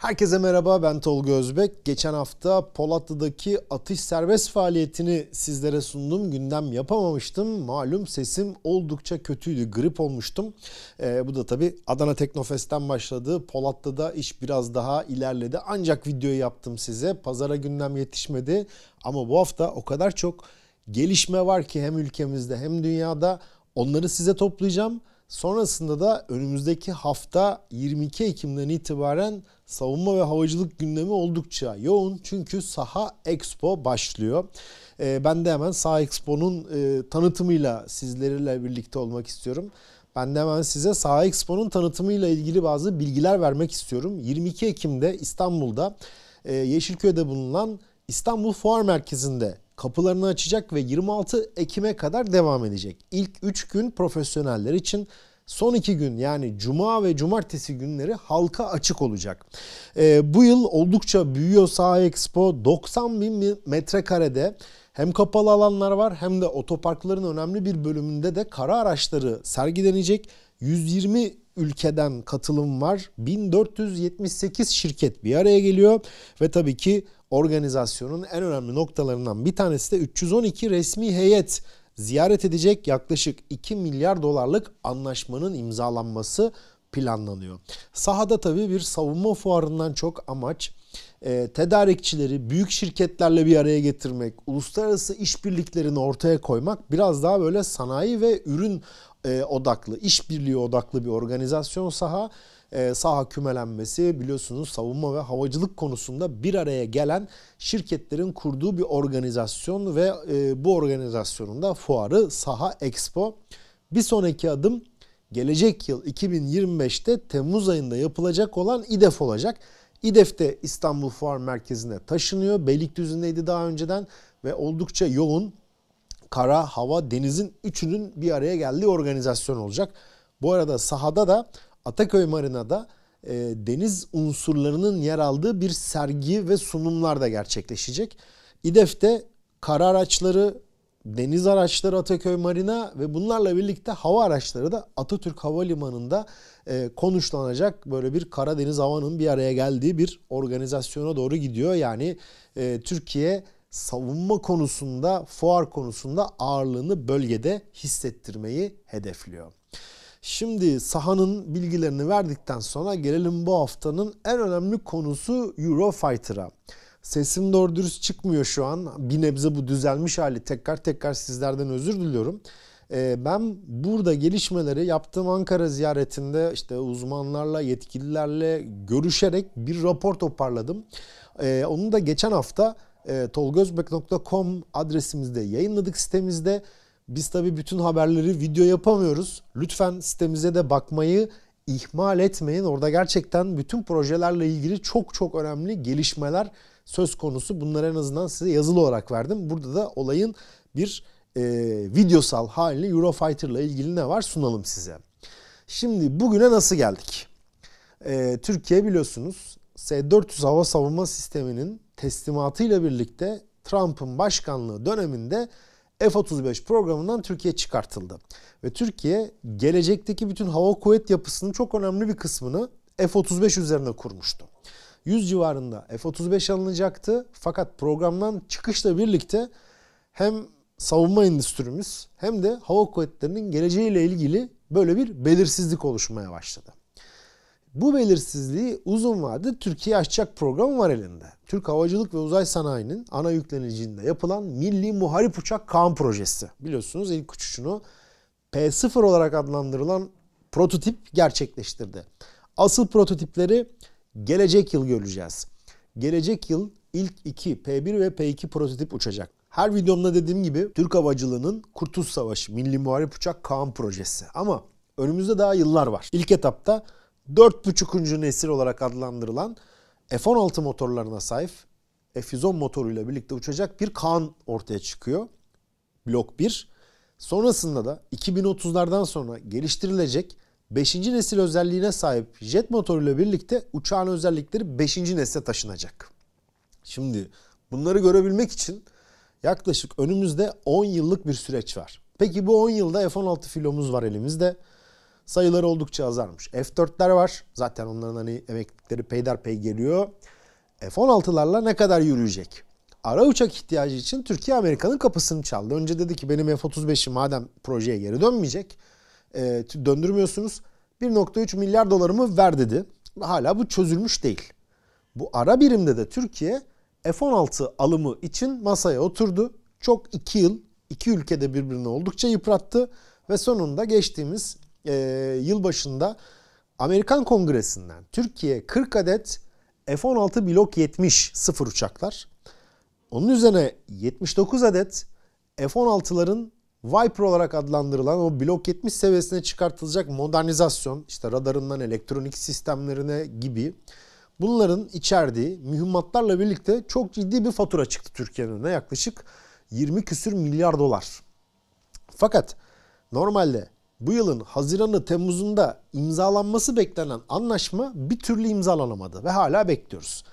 Herkese merhaba ben Tolga Özbek. Geçen hafta Polatlı'daki atış serbest faaliyetini sizlere sundum. Gündem yapamamıştım. Malum sesim oldukça kötüydü. Grip olmuştum. Ee, bu da tabi Adana Teknofest'ten başladı. Polatlı'da iş biraz daha ilerledi. Ancak videoyu yaptım size. Pazara gündem yetişmedi. Ama bu hafta o kadar çok gelişme var ki hem ülkemizde hem dünyada. Onları size toplayacağım. Sonrasında da önümüzdeki hafta 22 Ekim'den itibaren savunma ve havacılık gündemi oldukça yoğun. Çünkü Saha Expo başlıyor. Ee, ben de hemen Saha Expo'nun e, tanıtımıyla sizlerle birlikte olmak istiyorum. Ben de hemen size Saha Expo'nun tanıtımıyla ilgili bazı bilgiler vermek istiyorum. 22 Ekim'de İstanbul'da e, Yeşilköy'de bulunan İstanbul Fuar Merkezi'nde kapılarını açacak ve 26 Ekim'e kadar devam edecek. İlk 3 gün profesyoneller için Son iki gün yani cuma ve cumartesi günleri halka açık olacak. Ee, bu yıl oldukça büyüyor Saha Expo. 90 bin metrekarede hem kapalı alanlar var hem de otoparkların önemli bir bölümünde de kara araçları sergilenecek. 120 ülkeden katılım var. 1478 şirket bir araya geliyor ve tabii ki organizasyonun en önemli noktalarından bir tanesi de 312 resmi heyet ziyaret edecek yaklaşık 2 milyar dolarlık anlaşmanın imzalanması planlanıyor. Sahada tabii bir savunma fuarından çok amaç e, tedarikçileri büyük şirketlerle bir araya getirmek, uluslararası işbirliklerini ortaya koymak biraz daha böyle sanayi ve ürün e, odaklı, işbirliği odaklı bir organizasyon saha. E, saha kümelenmesi biliyorsunuz savunma ve havacılık konusunda bir araya gelen şirketlerin kurduğu bir organizasyon ve e, bu organizasyonun da fuarı Saha Expo. Bir sonraki adım gelecek yıl 2025'te Temmuz ayında yapılacak olan İDEF olacak. İDEF de İstanbul Fuar Merkezi'ne taşınıyor. Beylikdüzü'ndeydi daha önceden ve oldukça yoğun kara, hava, denizin üçünün bir araya geldiği organizasyon olacak. Bu arada sahada da Ataköy Marina'da e, deniz unsurlarının yer aldığı bir sergi ve sunumlar da gerçekleşecek. İDEF'te kara araçları, deniz araçları Ataköy Marina ve bunlarla birlikte hava araçları da Atatürk Havalimanı'nda e, konuşlanacak. Böyle bir kara, deniz, havanın bir araya geldiği bir organizasyona doğru gidiyor. Yani e, Türkiye savunma konusunda, fuar konusunda ağırlığını bölgede hissettirmeyi hedefliyor. Şimdi sahanın bilgilerini verdikten sonra gelelim bu haftanın en önemli konusu Eurofighter'a. Sesim doğru dürüst çıkmıyor şu an. Bir nebze bu düzelmiş hali. Tekrar tekrar sizlerden özür diliyorum. Ee, ben burada gelişmeleri yaptığım Ankara ziyaretinde işte uzmanlarla, yetkililerle görüşerek bir rapor toparladım. Ee, onu da geçen hafta e, tolgozbek.com adresimizde yayınladık sitemizde. Biz tabii bütün haberleri video yapamıyoruz. Lütfen sitemize de bakmayı ihmal etmeyin. Orada gerçekten bütün projelerle ilgili çok çok önemli gelişmeler söz konusu. Bunları en azından size yazılı olarak verdim. Burada da olayın bir e, videosal halini Eurofighter ile ilgili ne var sunalım size. Şimdi bugüne nasıl geldik? E, Türkiye biliyorsunuz S-400 hava savunma sisteminin teslimatıyla birlikte Trump'ın başkanlığı döneminde F-35 programından Türkiye çıkartıldı. Ve Türkiye gelecekteki bütün hava kuvvet yapısının çok önemli bir kısmını F-35 üzerine kurmuştu. 100 civarında F-35 alınacaktı fakat programdan çıkışla birlikte hem savunma endüstrimiz hem de hava kuvvetlerinin geleceğiyle ilgili böyle bir belirsizlik oluşmaya başladı. Bu belirsizliği uzun vadede Türkiye açacak programı var elinde. Türk Havacılık ve Uzay Sanayi'nin ana yükleniciliğinde yapılan Milli Muharip Uçak Kaan projesi. Biliyorsunuz ilk uçuşunu P0 olarak adlandırılan prototip gerçekleştirdi. Asıl prototipleri gelecek yıl göreceğiz. Gelecek yıl ilk iki P1 ve P2 prototip uçacak. Her videomda dediğim gibi Türk Havacılığı'nın Kurtuluş Savaşı Milli Muharip Uçak Kaan projesi. Ama önümüzde daha yıllar var. İlk etapta 4.5. nesil olarak adlandırılan F-16 motorlarına sahip F-110 motoruyla birlikte uçacak bir Kaan ortaya çıkıyor. Blok 1. Sonrasında da 2030'lardan sonra geliştirilecek 5. nesil özelliğine sahip jet motoruyla birlikte uçağın özellikleri 5. nesle taşınacak. Şimdi bunları görebilmek için yaklaşık önümüzde 10 yıllık bir süreç var. Peki bu 10 yılda F-16 filomuz var elimizde sayıları oldukça azalmış. F4'ler var. Zaten onların hani emeklilikleri peyderpey geliyor. F-16'larla ne kadar yürüyecek? Ara uçak ihtiyacı için Türkiye Amerika'nın kapısını çaldı. Önce dedi ki benim F-35'i madem projeye geri dönmeyecek, e, döndürmüyorsunuz 1.3 milyar dolarımı ver dedi. Hala bu çözülmüş değil. Bu ara birimde de Türkiye F-16 alımı için masaya oturdu. Çok iki yıl iki ülkede birbirini oldukça yıprattı ve sonunda geçtiğimiz e, yılbaşında Amerikan Kongresi'nden Türkiye 40 adet F-16 Blok 70 sıfır uçaklar. Onun üzerine 79 adet F-16'ların Viper olarak adlandırılan o blok 70 seviyesine çıkartılacak modernizasyon, işte radarından elektronik sistemlerine gibi bunların içerdiği mühimmatlarla birlikte çok ciddi bir fatura çıktı Türkiye'nin önüne yaklaşık 20 küsür milyar dolar. Fakat normalde bu yılın Haziran'ı Temmuz'unda imzalanması beklenen anlaşma bir türlü imzalanamadı ve hala bekliyoruz.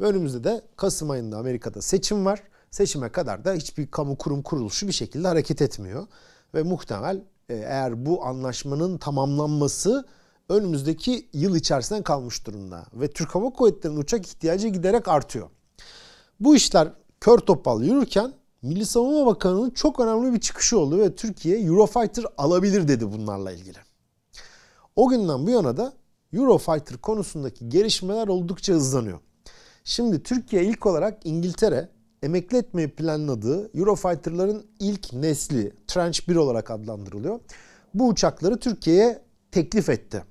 Ve önümüzde de Kasım ayında Amerika'da seçim var. Seçime kadar da hiçbir kamu kurum kuruluşu bir şekilde hareket etmiyor. Ve muhtemel e, eğer bu anlaşmanın tamamlanması önümüzdeki yıl içerisinde kalmış durumda. Ve Türk Hava Kuvvetleri'nin uçak ihtiyacı giderek artıyor. Bu işler kör topal yürürken Milli Savunma Bakanı'nın çok önemli bir çıkışı oldu ve Türkiye Eurofighter alabilir dedi bunlarla ilgili. O günden bu yana da Eurofighter konusundaki gelişmeler oldukça hızlanıyor. Şimdi Türkiye ilk olarak İngiltere emekli etmeyi planladığı Eurofighter'ların ilk nesli Trench 1 olarak adlandırılıyor. Bu uçakları Türkiye'ye teklif etti.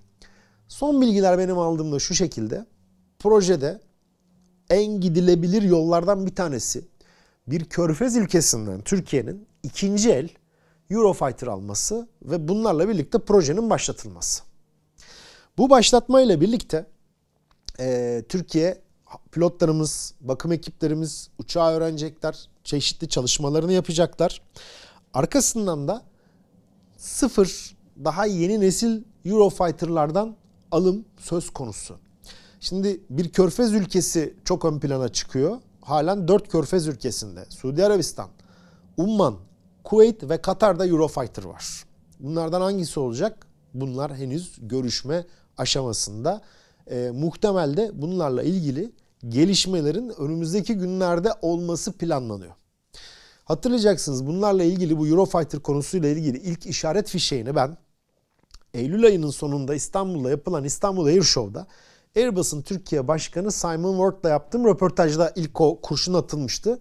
Son bilgiler benim aldığımda şu şekilde. Projede en gidilebilir yollardan bir tanesi bir körfez ülkesinden Türkiye'nin ikinci el Eurofighter alması ve bunlarla birlikte projenin başlatılması. Bu başlatma ile birlikte e, Türkiye pilotlarımız, bakım ekiplerimiz uçağı öğrenecekler, çeşitli çalışmalarını yapacaklar. Arkasından da sıfır daha yeni nesil Eurofighter'lardan alım söz konusu. Şimdi bir körfez ülkesi çok ön plana çıkıyor halen 4 körfez ülkesinde Suudi Arabistan, Umman, Kuveyt ve Katar'da Eurofighter var. Bunlardan hangisi olacak? Bunlar henüz görüşme aşamasında. E, ee, muhtemelde bunlarla ilgili gelişmelerin önümüzdeki günlerde olması planlanıyor. Hatırlayacaksınız bunlarla ilgili bu Eurofighter konusuyla ilgili ilk işaret fişeğini ben Eylül ayının sonunda İstanbul'da yapılan İstanbul Air Show'da Airbus'un Türkiye Başkanı Simon Ward'la yaptığım röportajda ilk o kurşun atılmıştı.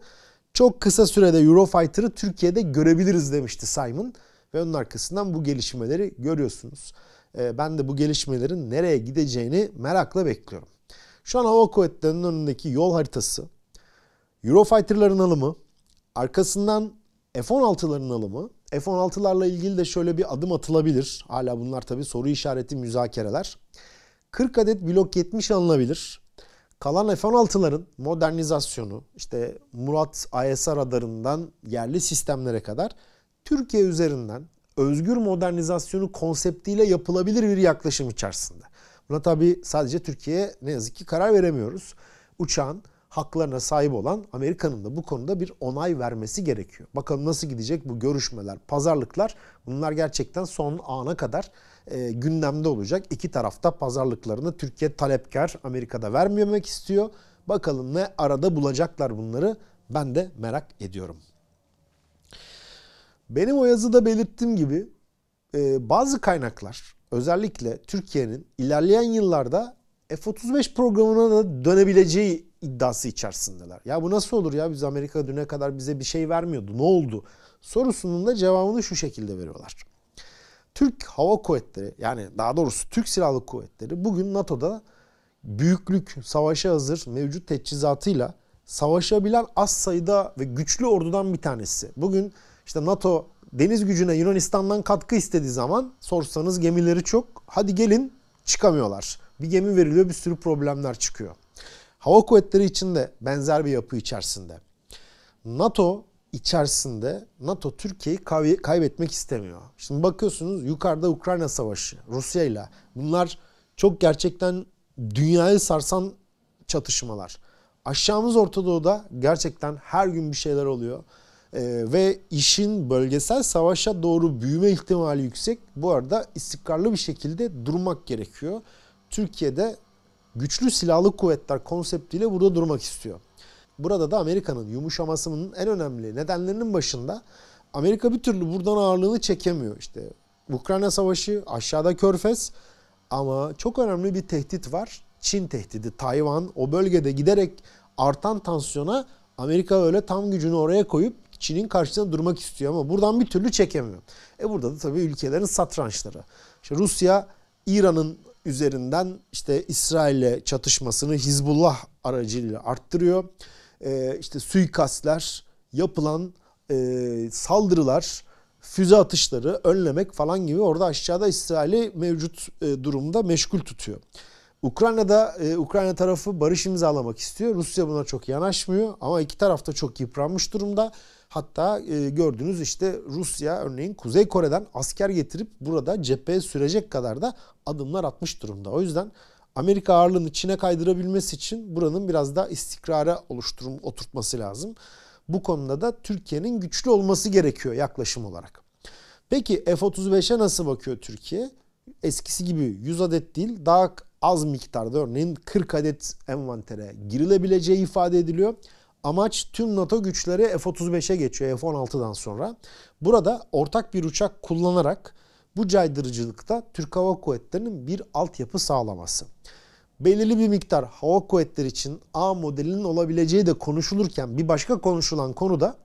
Çok kısa sürede Eurofighter'ı Türkiye'de görebiliriz demişti Simon. Ve onun arkasından bu gelişmeleri görüyorsunuz. Ee, ben de bu gelişmelerin nereye gideceğini merakla bekliyorum. Şu an Hava Kuvvetleri'nin önündeki yol haritası, Eurofighter'ların alımı, arkasından F-16'ların alımı, F-16'larla ilgili de şöyle bir adım atılabilir. Hala bunlar tabii soru işareti müzakereler. 40 adet blok 70 alınabilir. Kalan F-16'ların modernizasyonu işte Murat ISR radarından yerli sistemlere kadar Türkiye üzerinden özgür modernizasyonu konseptiyle yapılabilir bir yaklaşım içerisinde. Buna tabi sadece Türkiye ne yazık ki karar veremiyoruz. Uçağın haklarına sahip olan Amerika'nın da bu konuda bir onay vermesi gerekiyor. Bakalım nasıl gidecek bu görüşmeler, pazarlıklar. Bunlar gerçekten son ana kadar e, gündemde olacak. İki tarafta pazarlıklarını Türkiye talepkar Amerika'da vermemek istiyor. Bakalım ne arada bulacaklar bunları ben de merak ediyorum. Benim o yazıda belirttiğim gibi e, bazı kaynaklar özellikle Türkiye'nin ilerleyen yıllarda F-35 programına da dönebileceği iddiası içerisindeler. Ya bu nasıl olur ya biz Amerika düne kadar bize bir şey vermiyordu ne oldu sorusunun da cevabını şu şekilde veriyorlar. Türk Hava Kuvvetleri yani daha doğrusu Türk Silahlı Kuvvetleri bugün NATO'da büyüklük, savaşa hazır mevcut teçhizatıyla savaşabilen az sayıda ve güçlü ordudan bir tanesi. Bugün işte NATO deniz gücüne Yunanistan'dan katkı istediği zaman sorsanız gemileri çok. Hadi gelin çıkamıyorlar. Bir gemi veriliyor bir sürü problemler çıkıyor. Hava kuvvetleri için de benzer bir yapı içerisinde. NATO içerisinde NATO Türkiye'yi kaybetmek istemiyor. Şimdi bakıyorsunuz yukarıda Ukrayna Savaşı, Rusya ile bunlar çok gerçekten dünyayı sarsan çatışmalar. Aşağımız Orta Doğu'da gerçekten her gün bir şeyler oluyor. Ee, ve işin bölgesel savaşa doğru büyüme ihtimali yüksek. Bu arada istikrarlı bir şekilde durmak gerekiyor. Türkiye'de güçlü silahlı kuvvetler konseptiyle burada durmak istiyor. Burada da Amerika'nın yumuşamasının en önemli nedenlerinin başında Amerika bir türlü buradan ağırlığını çekemiyor. İşte Ukrayna Savaşı, aşağıda Körfez ama çok önemli bir tehdit var. Çin tehdidi, Tayvan o bölgede giderek artan tansiyona Amerika öyle tam gücünü oraya koyup Çin'in karşısında durmak istiyor ama buradan bir türlü çekemiyor. E burada da tabii ülkelerin satrançları. İşte Rusya İran'ın üzerinden işte İsrail'le çatışmasını Hizbullah aracılığıyla arttırıyor e, işte suikastler, yapılan e, saldırılar, füze atışları önlemek falan gibi orada aşağıda İsrail'i mevcut e, durumda meşgul tutuyor. Ukrayna'da e, Ukrayna tarafı barış imzalamak istiyor. Rusya buna çok yanaşmıyor ama iki taraf da çok yıpranmış durumda. Hatta e, gördüğünüz işte Rusya örneğin Kuzey Kore'den asker getirip burada cepheye sürecek kadar da adımlar atmış durumda. O yüzden Amerika ağırlığını Çin'e kaydırabilmesi için buranın biraz daha istikrara oluşturum oturtması lazım. Bu konuda da Türkiye'nin güçlü olması gerekiyor yaklaşım olarak. Peki F-35'e nasıl bakıyor Türkiye? Eskisi gibi 100 adet değil daha az miktarda örneğin 40 adet envantere girilebileceği ifade ediliyor. Amaç tüm NATO güçleri F-35'e geçiyor F-16'dan sonra. Burada ortak bir uçak kullanarak bu caydırıcılıkta Türk Hava Kuvvetleri'nin bir altyapı sağlaması. Belirli bir miktar hava kuvvetleri için A modelinin olabileceği de konuşulurken bir başka konuşulan konu da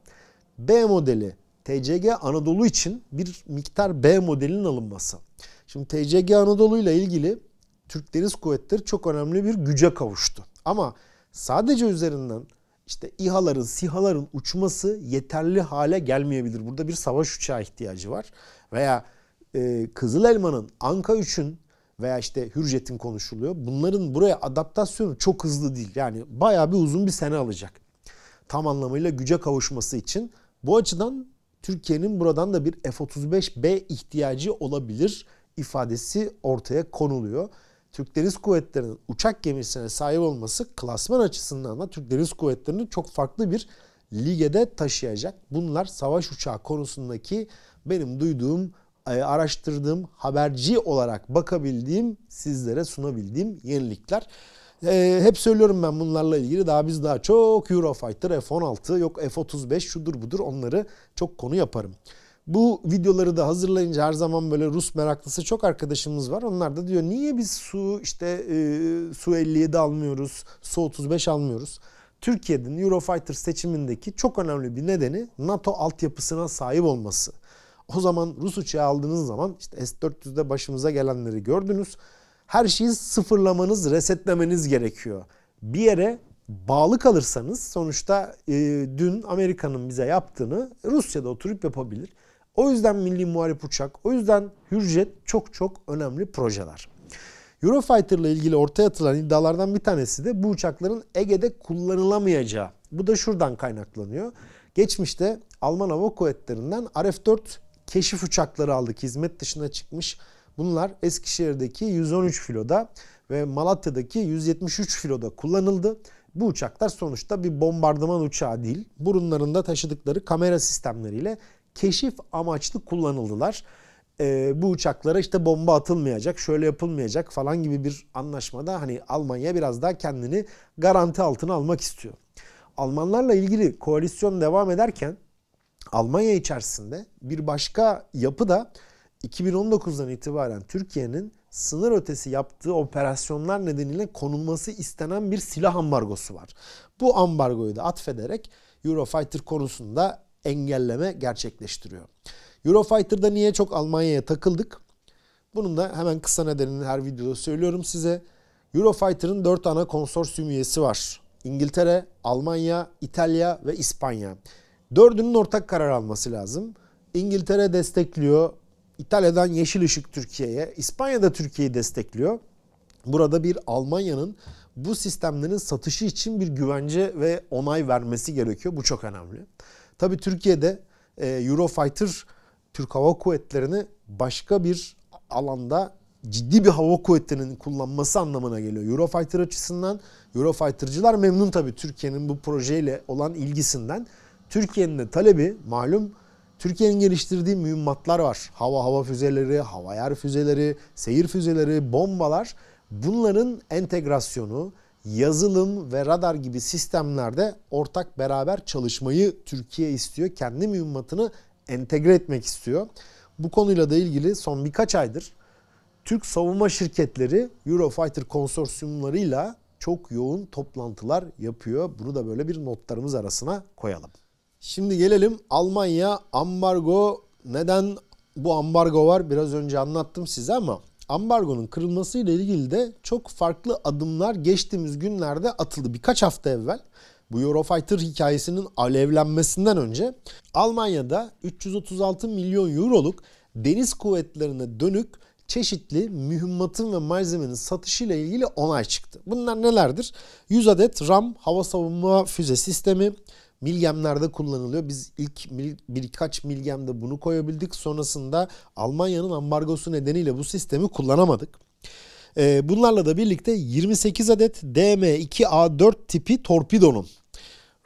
B modeli TCG Anadolu için bir miktar B modelinin alınması. Şimdi TCG Anadolu ile ilgili Türk Deniz Kuvvetleri çok önemli bir güce kavuştu. Ama sadece üzerinden işte İHA'ların, SİHA'ların uçması yeterli hale gelmeyebilir. Burada bir savaş uçağı ihtiyacı var. Veya e, Kızıl Elma'nın, Anka 3'ün veya işte Hürjet'in konuşuluyor. Bunların buraya adaptasyonu çok hızlı değil. Yani bayağı bir uzun bir sene alacak. Tam anlamıyla güce kavuşması için. Bu açıdan Türkiye'nin buradan da bir F-35B ihtiyacı olabilir ifadesi ortaya konuluyor. Türk Deniz Kuvvetleri'nin uçak gemisine sahip olması klasman açısından da Türk Deniz Kuvvetleri'ni çok farklı bir ligede taşıyacak. Bunlar savaş uçağı konusundaki benim duyduğum e, araştırdığım, haberci olarak bakabildiğim, sizlere sunabildiğim yenilikler. E, hep söylüyorum ben bunlarla ilgili daha biz daha çok Eurofighter, F-16, yok F-35 şudur budur onları çok konu yaparım. Bu videoları da hazırlayınca her zaman böyle Rus meraklısı çok arkadaşımız var. Onlar da diyor niye biz su işte e, su 57 almıyoruz, su 35 almıyoruz. Türkiye'nin Eurofighter seçimindeki çok önemli bir nedeni NATO altyapısına sahip olması. O zaman Rus uçağı aldığınız zaman işte S-400'de başımıza gelenleri gördünüz. Her şeyi sıfırlamanız, resetlemeniz gerekiyor. Bir yere bağlı kalırsanız sonuçta e, dün Amerika'nın bize yaptığını Rusya'da oturup yapabilir. O yüzden milli muharip uçak, o yüzden Hürjet çok çok önemli projeler. Eurofighter ile ilgili ortaya atılan iddialardan bir tanesi de bu uçakların Ege'de kullanılamayacağı. Bu da şuradan kaynaklanıyor. Geçmişte Alman Hava Kuvvetleri'nden RF-4 keşif uçakları aldık. Hizmet dışına çıkmış. Bunlar Eskişehir'deki 113 filoda ve Malatya'daki 173 filoda kullanıldı. Bu uçaklar sonuçta bir bombardıman uçağı değil. Burunlarında taşıdıkları kamera sistemleriyle keşif amaçlı kullanıldılar. Ee, bu uçaklara işte bomba atılmayacak, şöyle yapılmayacak falan gibi bir anlaşmada hani Almanya biraz daha kendini garanti altına almak istiyor. Almanlarla ilgili koalisyon devam ederken Almanya içerisinde bir başka yapı da 2019'dan itibaren Türkiye'nin sınır ötesi yaptığı operasyonlar nedeniyle konulması istenen bir silah ambargosu var. Bu ambargoyu da atfederek Eurofighter konusunda engelleme gerçekleştiriyor. Eurofighter'da niye çok Almanya'ya takıldık? Bunun da hemen kısa nedenini her videoda söylüyorum size. Eurofighter'ın 4 ana konsorsiyum üyesi var. İngiltere, Almanya, İtalya ve İspanya. Dördünün ortak karar alması lazım. İngiltere destekliyor. İtalya'dan yeşil ışık Türkiye'ye. İspanya da Türkiye'yi destekliyor. Burada bir Almanya'nın bu sistemlerin satışı için bir güvence ve onay vermesi gerekiyor. Bu çok önemli. Tabii Türkiye'de e, Eurofighter Türk Hava Kuvvetleri'ni başka bir alanda ciddi bir hava kuvvetlerinin kullanması anlamına geliyor. Eurofighter açısından Eurofighter'cılar memnun tabii Türkiye'nin bu projeyle olan ilgisinden. Türkiye'nin de talebi malum Türkiye'nin geliştirdiği mühimmatlar var. Hava hava füzeleri, hava yer füzeleri, seyir füzeleri, bombalar. Bunların entegrasyonu, yazılım ve radar gibi sistemlerde ortak beraber çalışmayı Türkiye istiyor. Kendi mühimmatını entegre etmek istiyor. Bu konuyla da ilgili son birkaç aydır Türk savunma şirketleri Eurofighter konsorsiyumlarıyla çok yoğun toplantılar yapıyor. Bunu da böyle bir notlarımız arasına koyalım. Şimdi gelelim Almanya ambargo neden bu ambargo var biraz önce anlattım size ama ambargonun kırılmasıyla ilgili de çok farklı adımlar geçtiğimiz günlerde atıldı. Birkaç hafta evvel bu Eurofighter hikayesinin alevlenmesinden önce Almanya'da 336 milyon euroluk deniz kuvvetlerine dönük çeşitli mühimmatın ve malzemenin satışıyla ilgili onay çıktı. Bunlar nelerdir? 100 adet RAM hava savunma füze sistemi, milgemlerde kullanılıyor. Biz ilk mil, birkaç milgemde bunu koyabildik. Sonrasında Almanya'nın ambargosu nedeniyle bu sistemi kullanamadık. E, bunlarla da birlikte 28 adet DM2A4 tipi torpidonun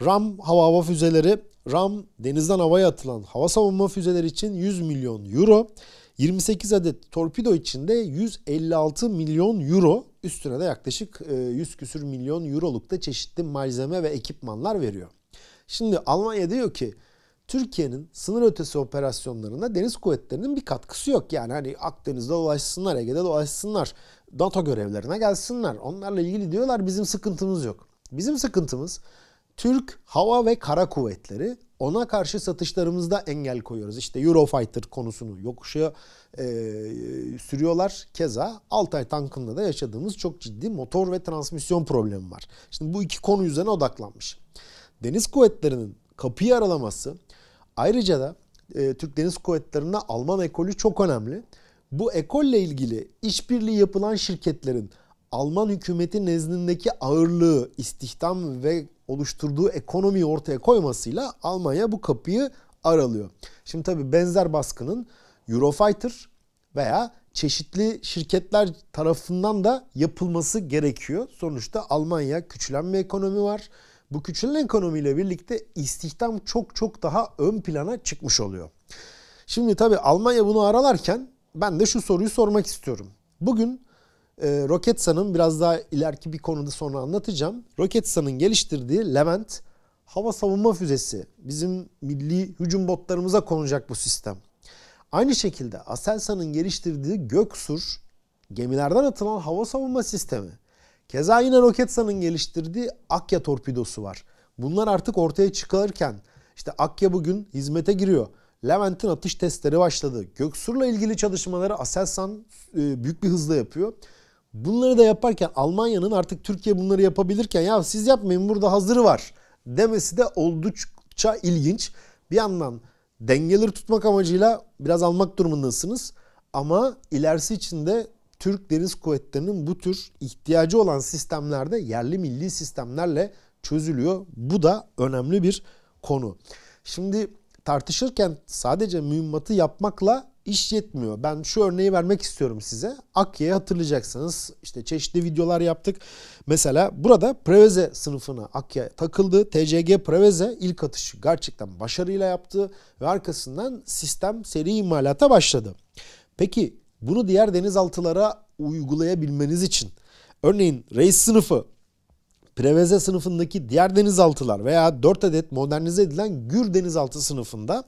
RAM hava hava füzeleri RAM denizden havaya atılan hava savunma füzeleri için 100 milyon euro. 28 adet torpido için de 156 milyon euro üstüne de yaklaşık 100 e, küsür milyon euroluk da çeşitli malzeme ve ekipmanlar veriyor. Şimdi Almanya diyor ki Türkiye'nin sınır ötesi operasyonlarında deniz kuvvetlerinin bir katkısı yok. Yani hani Akdeniz'de dolaşsınlar, Ege'de dolaşsınlar, NATO görevlerine gelsinler. Onlarla ilgili diyorlar bizim sıkıntımız yok. Bizim sıkıntımız Türk hava ve kara kuvvetleri ona karşı satışlarımızda engel koyuyoruz. İşte Eurofighter konusunu yokuşa şey, e, sürüyorlar. Keza Altay tankında da yaşadığımız çok ciddi motor ve transmisyon problemi var. Şimdi bu iki konu üzerine odaklanmış. Deniz Kuvvetleri'nin kapıyı aralaması ayrıca da e, Türk Deniz Kuvvetleri'ne Alman ekolü çok önemli. Bu ekolle ilgili işbirliği yapılan şirketlerin Alman hükümeti nezdindeki ağırlığı, istihdam ve oluşturduğu ekonomiyi ortaya koymasıyla Almanya bu kapıyı aralıyor. Şimdi tabii benzer baskının Eurofighter veya çeşitli şirketler tarafından da yapılması gerekiyor. Sonuçta Almanya küçülen bir ekonomi var. Bu küçülen ekonomiyle birlikte istihdam çok çok daha ön plana çıkmış oluyor. Şimdi tabii Almanya bunu aralarken ben de şu soruyu sormak istiyorum. Bugün e, Roketsan'ın biraz daha ileriki bir konuda sonra anlatacağım. Roketsan'ın geliştirdiği Levent hava savunma füzesi. Bizim milli hücum botlarımıza konacak bu sistem. Aynı şekilde Aselsan'ın geliştirdiği Göksur gemilerden atılan hava savunma sistemi. Keza yine Roketsan'ın geliştirdiği Akya torpidosu var. Bunlar artık ortaya çıkarken işte Akya bugün hizmete giriyor. Levent'in atış testleri başladı. Göksur'la ilgili çalışmaları Aselsan e, büyük bir hızla yapıyor. Bunları da yaparken Almanya'nın artık Türkiye bunları yapabilirken ya siz yapmayın burada hazırı var demesi de oldukça ilginç. Bir yandan dengeleri tutmak amacıyla biraz almak durumundasınız. Ama ilerisi için de Türk Deniz Kuvvetleri'nin bu tür ihtiyacı olan sistemlerde yerli milli sistemlerle çözülüyor. Bu da önemli bir konu. Şimdi tartışırken sadece mühimmatı yapmakla iş yetmiyor. Ben şu örneği vermek istiyorum size. Akya'yı hatırlayacaksınız. İşte çeşitli videolar yaptık. Mesela burada Preveze sınıfına Akya takıldı. TCG Preveze ilk atışı gerçekten başarıyla yaptı ve arkasından sistem seri imalata başladı. Peki bunu diğer denizaltılara uygulayabilmeniz için örneğin reis sınıfı, Preveze sınıfındaki diğer denizaltılar veya 4 adet modernize edilen Gür denizaltı sınıfında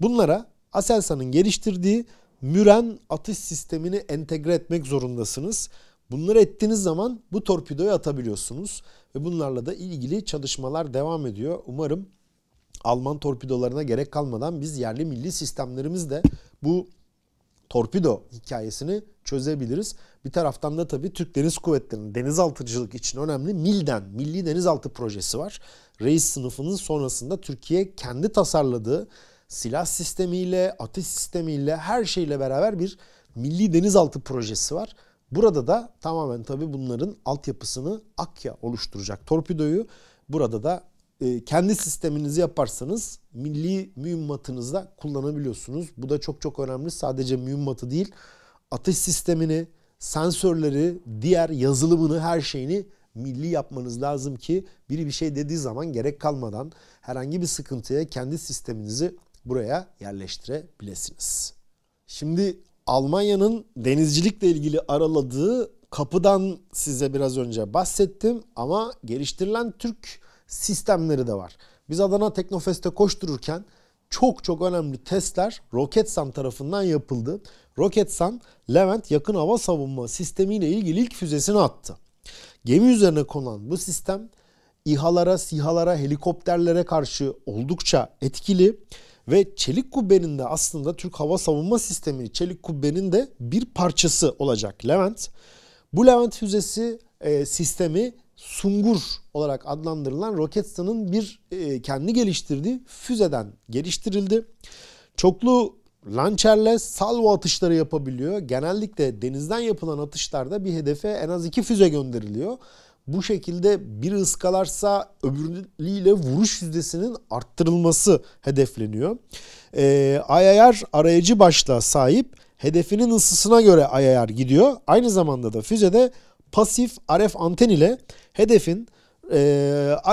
bunlara Aselsan'ın geliştirdiği Müren atış sistemini entegre etmek zorundasınız. Bunları ettiğiniz zaman bu torpidoyu atabiliyorsunuz ve bunlarla da ilgili çalışmalar devam ediyor. Umarım Alman torpidolarına gerek kalmadan biz yerli milli sistemlerimiz de bu torpido hikayesini çözebiliriz. Bir taraftan da tabii Türk Deniz Kuvvetleri'nin denizaltıcılık için önemli milden Milli Denizaltı Projesi var. Reis sınıfının sonrasında Türkiye kendi tasarladığı silah sistemiyle, ateş sistemiyle, her şeyle beraber bir Milli Denizaltı Projesi var. Burada da tamamen tabii bunların altyapısını Akya oluşturacak torpidoyu. Burada da e, kendi sisteminizi yaparsanız milli mühimmatınızda kullanabiliyorsunuz. Bu da çok çok önemli. Sadece mühimmatı değil, atış sistemini, sensörleri, diğer yazılımını, her şeyini milli yapmanız lazım ki biri bir şey dediği zaman gerek kalmadan herhangi bir sıkıntıya kendi sisteminizi buraya yerleştirebilirsiniz. Şimdi Almanya'nın denizcilikle ilgili araladığı kapıdan size biraz önce bahsettim ama geliştirilen Türk sistemleri de var. Biz Adana Teknofest'e koştururken çok çok önemli testler Roketsan tarafından yapıldı. Roketsan, Levent yakın hava savunma sistemiyle ilgili ilk füzesini attı. Gemi üzerine konan bu sistem İHA'lara, SİHA'lara, helikopterlere karşı oldukça etkili ve çelik kubbenin de aslında Türk hava savunma sistemi çelik kubbenin de bir parçası olacak Levent. Bu Levent füzesi e, sistemi Sungur olarak adlandırılan Roketsan'ın bir e, kendi geliştirdiği füzeden geliştirildi. Çoklu lançerle salvo atışları yapabiliyor. Genellikle denizden yapılan atışlarda bir hedefe en az iki füze gönderiliyor. Bu şekilde bir ıskalarsa öbürüyle vuruş yüzdesinin arttırılması hedefleniyor. Ee, IAR arayıcı başlığa sahip hedefinin ısısına göre IAR gidiyor. Aynı zamanda da füzede pasif RF anten ile hedefin e,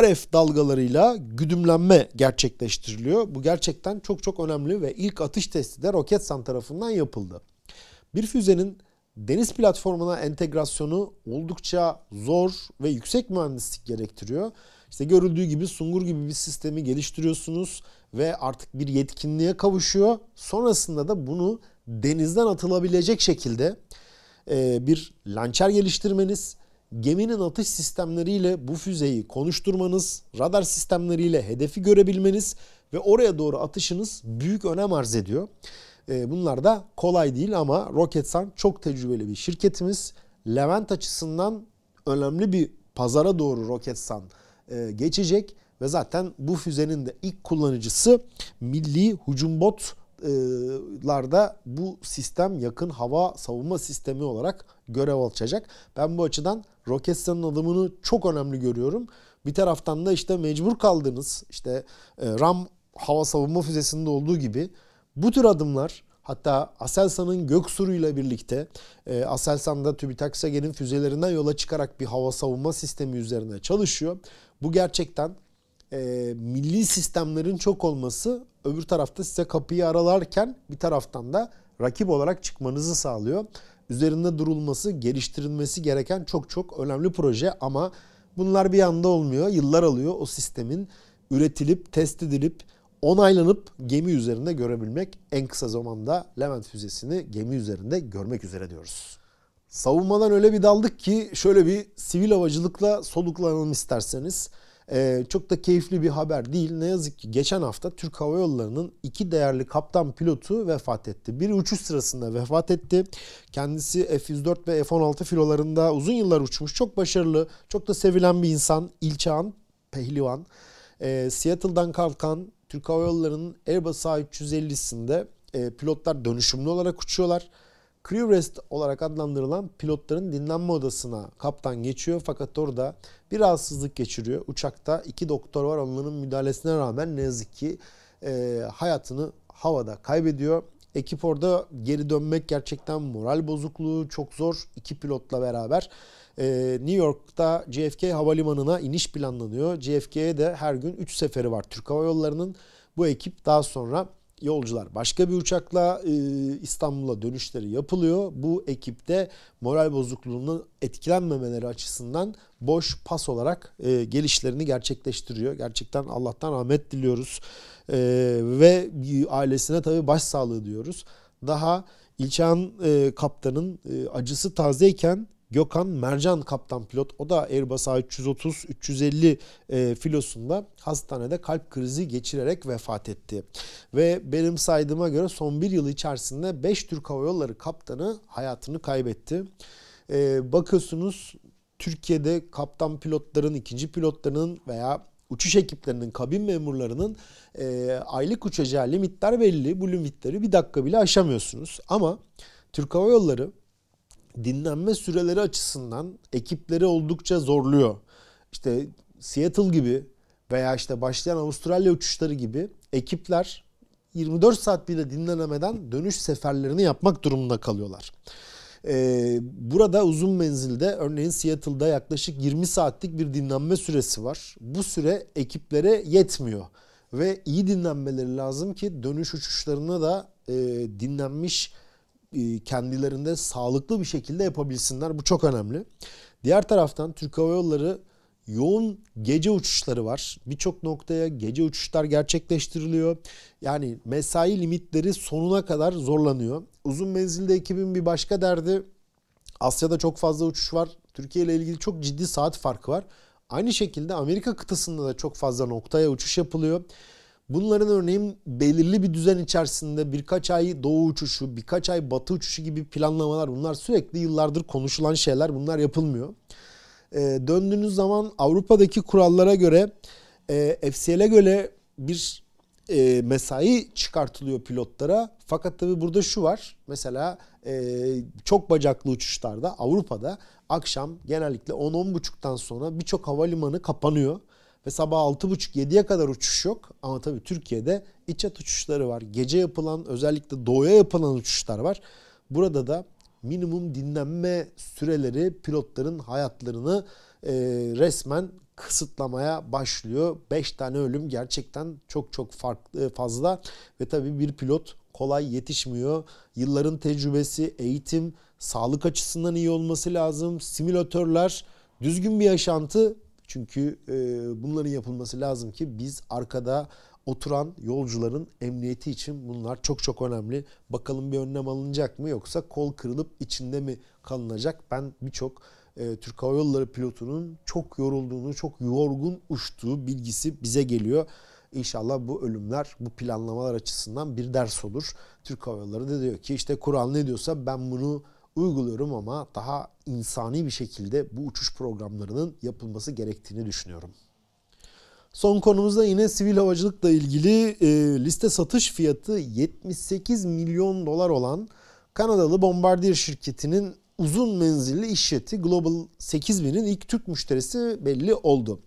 RF dalgalarıyla güdümlenme gerçekleştiriliyor. Bu gerçekten çok çok önemli ve ilk atış testi de Roketsan tarafından yapıldı. Bir füzenin deniz platformuna entegrasyonu oldukça zor ve yüksek mühendislik gerektiriyor. İşte görüldüğü gibi Sungur gibi bir sistemi geliştiriyorsunuz ve artık bir yetkinliğe kavuşuyor. Sonrasında da bunu denizden atılabilecek şekilde e, bir lançer geliştirmeniz, geminin atış sistemleriyle bu füzeyi konuşturmanız, radar sistemleriyle hedefi görebilmeniz ve oraya doğru atışınız büyük önem arz ediyor. E, bunlar da kolay değil ama Roketsan çok tecrübeli bir şirketimiz. Levent açısından önemli bir pazara doğru Roketsan e, geçecek ve zaten bu füzenin de ilk kullanıcısı Milli Bot larda bu sistem yakın hava savunma sistemi olarak görev alacak. Ben bu açıdan Roketsan'ın adımını çok önemli görüyorum. Bir taraftan da işte mecbur kaldınız. işte Ram hava savunma füzesinde olduğu gibi bu tür adımlar hatta Aselsan'ın Göksuru ile birlikte Aselsan'da TÜBİTAK füzelerinden yola çıkarak bir hava savunma sistemi üzerine çalışıyor. Bu gerçekten e, milli sistemlerin çok olması öbür tarafta size kapıyı aralarken bir taraftan da rakip olarak çıkmanızı sağlıyor. Üzerinde durulması, geliştirilmesi gereken çok çok önemli proje ama bunlar bir anda olmuyor. Yıllar alıyor o sistemin üretilip, test edilip, onaylanıp gemi üzerinde görebilmek. En kısa zamanda Levent füzesini gemi üzerinde görmek üzere diyoruz. Savunmadan öyle bir daldık ki şöyle bir sivil havacılıkla soluklanalım isterseniz. Ee, çok da keyifli bir haber değil. Ne yazık ki geçen hafta Türk Hava Yolları'nın iki değerli kaptan pilotu vefat etti. Biri uçuş sırasında vefat etti. Kendisi F-104 ve F-16 filolarında uzun yıllar uçmuş. Çok başarılı, çok da sevilen bir insan. İlçağan Pehlivan. Ee, Seattle'dan kalkan Türk Hava Yolları'nın Airbus A350'sinde e, pilotlar dönüşümlü olarak uçuyorlar. Crew Rest olarak adlandırılan pilotların dinlenme odasına kaptan geçiyor fakat orada bir rahatsızlık geçiriyor. Uçakta iki doktor var onların müdahalesine rağmen ne yazık ki e, hayatını havada kaybediyor. Ekip orada geri dönmek gerçekten moral bozukluğu çok zor. iki pilotla beraber e, New York'ta JFK havalimanına iniş planlanıyor. JFK'ye de her gün 3 seferi var Türk Hava Yolları'nın. Bu ekip daha sonra yolcular başka bir uçakla e, İstanbul'a dönüşleri yapılıyor. Bu ekipte moral bozukluğunu etkilenmemeleri açısından boş pas olarak e, gelişlerini gerçekleştiriyor. Gerçekten Allah'tan rahmet diliyoruz e, ve ailesine tabii başsağlığı diyoruz. Daha İlçan e, Kaptan'ın e, acısı tazeyken Gökhan Mercan kaptan pilot. O da Airbus A330-350 e, filosunda hastanede kalp krizi geçirerek vefat etti. Ve benim saydığıma göre son bir yıl içerisinde 5 Türk Hava Yolları kaptanı hayatını kaybetti. E, bakıyorsunuz Türkiye'de kaptan pilotların, ikinci pilotlarının veya uçuş ekiplerinin, kabin memurlarının e, aylık uçacağı limitler belli. Bu limitleri bir dakika bile aşamıyorsunuz. Ama Türk Hava Yolları dinlenme süreleri açısından ekipleri oldukça zorluyor. İşte Seattle gibi veya işte başlayan Avustralya uçuşları gibi ekipler 24 saat bile dinlenemeden dönüş seferlerini yapmak durumunda kalıyorlar. Ee, burada uzun menzilde örneğin Seattle'da yaklaşık 20 saatlik bir dinlenme süresi var. Bu süre ekiplere yetmiyor ve iyi dinlenmeleri lazım ki dönüş uçuşlarına da e, dinlenmiş e, kendilerinde sağlıklı bir şekilde yapabilsinler. Bu çok önemli. Diğer taraftan Türk Hava Yolları yoğun gece uçuşları var. Birçok noktaya gece uçuşlar gerçekleştiriliyor. Yani mesai limitleri sonuna kadar zorlanıyor. Uzun menzilde ekibin bir başka derdi Asya'da çok fazla uçuş var. Türkiye ile ilgili çok ciddi saat farkı var. Aynı şekilde Amerika kıtasında da çok fazla noktaya uçuş yapılıyor. Bunların örneğin belirli bir düzen içerisinde birkaç ay doğu uçuşu, birkaç ay batı uçuşu gibi planlamalar bunlar sürekli yıllardır konuşulan şeyler bunlar yapılmıyor. Ee, döndüğünüz zaman Avrupa'daki kurallara göre e, FCL'e göre bir e, mesai çıkartılıyor pilotlara. Fakat tabi burada şu var. Mesela e, çok bacaklı uçuşlarda Avrupa'da akşam genellikle 10-10.30'dan sonra birçok havalimanı kapanıyor ve sabah 6.30-7'ye kadar uçuş yok. Ama tabii Türkiye'de iç hat uçuşları var. Gece yapılan özellikle doğuya yapılan uçuşlar var. Burada da minimum dinlenme süreleri pilotların hayatlarını e, resmen kısıtlamaya başlıyor. 5 tane ölüm gerçekten çok çok farklı e, fazla ve tabii bir pilot kolay yetişmiyor. Yılların tecrübesi, eğitim, sağlık açısından iyi olması lazım. Simülatörler, düzgün bir yaşantı çünkü e, bunların yapılması lazım ki biz arkada oturan yolcuların emniyeti için bunlar çok çok önemli. Bakalım bir önlem alınacak mı yoksa kol kırılıp içinde mi kalınacak? Ben birçok e, Türk Hava Yolları pilotunun çok yorulduğunu, çok yorgun uçtuğu bilgisi bize geliyor. İnşallah bu ölümler, bu planlamalar açısından bir ders olur. Türk Hava Yolları da diyor ki işte Kur'an ne diyorsa ben bunu uyguluyorum ama daha insani bir şekilde bu uçuş programlarının yapılması gerektiğini düşünüyorum. Son konumuzda yine sivil havacılıkla ilgili e, liste satış fiyatı 78 milyon dolar olan Kanadalı Bombardier şirketinin uzun menzilli iş jeti Global 8000'in ilk Türk müşterisi belli oldu.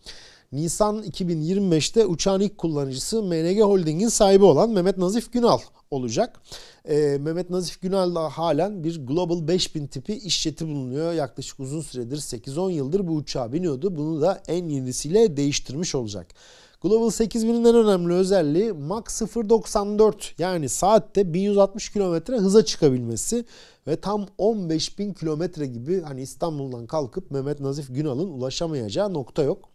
Nisan 2025'te uçağın ilk kullanıcısı MNG Holding'in sahibi olan Mehmet Nazif Günal olacak. E, Mehmet Nazif Günal'da halen bir Global 5000 tipi iş jeti bulunuyor. Yaklaşık uzun süredir 8-10 yıldır bu uçağa biniyordu. Bunu da en yenisiyle değiştirmiş olacak. Global 8000'in en önemli özelliği Mach 0.94 yani saatte 1160 km hıza çıkabilmesi ve tam 15.000 km gibi hani İstanbul'dan kalkıp Mehmet Nazif Günal'ın ulaşamayacağı nokta yok.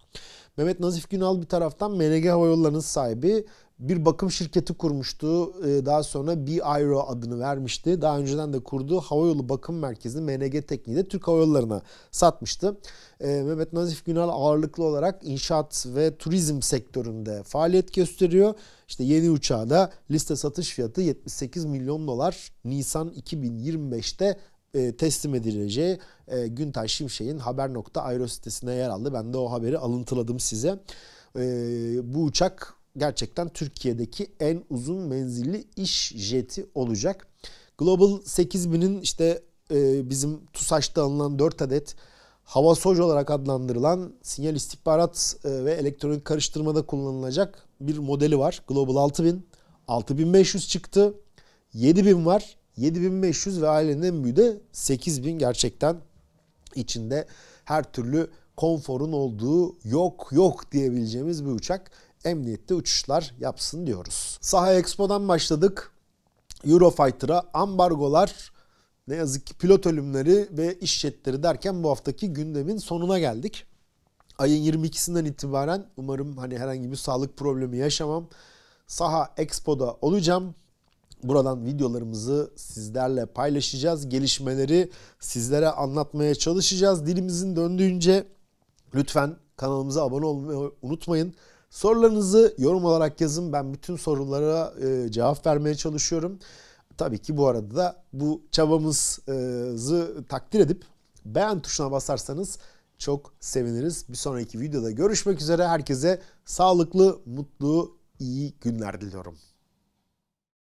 Mehmet Nazif Günal bir taraftan MNG Hava Yolları'nın sahibi bir bakım şirketi kurmuştu. Ee, daha sonra B-Aero adını vermişti. Daha önceden de kurduğu havayolu bakım merkezini MNG Tekniği de Türk Hava Yolları'na satmıştı. Ee, Mehmet Nazif Günal ağırlıklı olarak inşaat ve turizm sektöründe faaliyet gösteriyor. İşte yeni uçağı da liste satış fiyatı 78 milyon dolar Nisan 2025'te e, teslim edileceği e, Günter Şimşek'in haber.aero sitesine yer aldı. Ben de o haberi alıntıladım size. E, bu uçak gerçekten Türkiye'deki en uzun menzilli iş jeti olacak. Global 8000'in işte e, bizim TUSAŞ'ta alınan 4 adet hava soj olarak adlandırılan sinyal istihbarat e, ve elektronik karıştırmada kullanılacak bir modeli var. Global 6000, 6500 çıktı, 7000 var, 7500 ve ailenin en büyüğü de 8000 gerçekten içinde her türlü konforun olduğu yok yok diyebileceğimiz bir uçak emniyette uçuşlar yapsın diyoruz. Saha Expo'dan başladık. Eurofighter'a ambargolar ne yazık ki pilot ölümleri ve iş jetleri derken bu haftaki gündemin sonuna geldik. Ayın 22'sinden itibaren umarım hani herhangi bir sağlık problemi yaşamam. Saha Expo'da olacağım. Buradan videolarımızı sizlerle paylaşacağız. Gelişmeleri sizlere anlatmaya çalışacağız. Dilimizin döndüğünce lütfen kanalımıza abone olmayı unutmayın. Sorularınızı yorum olarak yazın. Ben bütün sorulara e, cevap vermeye çalışıyorum. Tabii ki bu arada da bu çabamızı e, takdir edip beğen tuşuna basarsanız çok seviniriz. Bir sonraki videoda görüşmek üzere. Herkese sağlıklı, mutlu, iyi günler diliyorum.